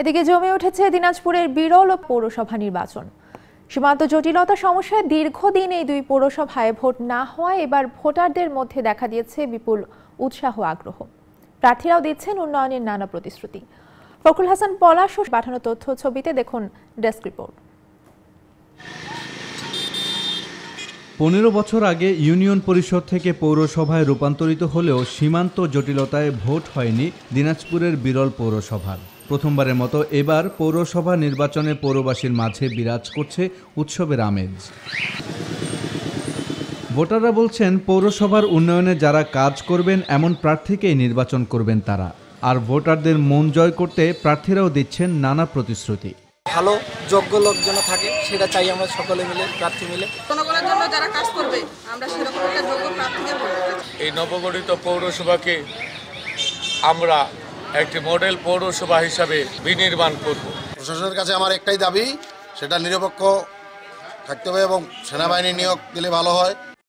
এদিকে জমে উঠেছে দিনাজপুরের বিরল পৌরসভা নির্বাচন সীমান্ত জটিলতা সমস্যায় দীর্ঘদিন এই দুই পৌরসভায় ভোট না হওয়ায় এবার ভোটারদের মধ্যে দেখা দিয়েছে বিপুল উৎসাহ আগ্রহ প্রার্থীরাও দিচ্ছেন উন্নয়নের নানা প্রতিশ্রুতি ফকুল হাসান পলাশ পাঠানো তথ্য ছবিতে দেখুন ডেস্ক রিপোর্ট পনেরো বছর আগে ইউনিয়ন পরিষদ থেকে পৌরসভায় রূপান্তরিত হলেও সীমান্ত জটিলতায় ভোট হয়নি দিনাজপুরের বিরল পৌরসভার প্রথমবারের মতো এবার পৌরসভা নির্বাচনে পৌরবাসীর মাঝে বিরাজ করছে উৎসবের আমেজ ভোটাররা বলছেন পৌরসভার উন্নয়নে যারা কাজ করবেন এমন প্রার্থীকেই নির্বাচন করবেন তারা আর ভোটারদের মন জয় করতে প্রার্থীরাও দিচ্ছেন নানা প্রতিশ্রুতি ভালো যোগ্য যেন থাকে সেটা চাই আমরা সকলে মিলে প্রার্থী মিলে জনগণের জন্য যারা কাজ করবে আমরা সেরকম একটা যোগ্য প্রার্থীকে এই নবগঠিত পৌরসভাকে আমরা একটি মডেল পৌরসভা হিসাবে বিনির্মাণ করব প্রশাসনের কাছে আমার একটাই দাবি সেটা নিরপেক্ষ থাকতে হবে এবং সেনাবাহিনী নিয়োগ দিলে ভালো হয়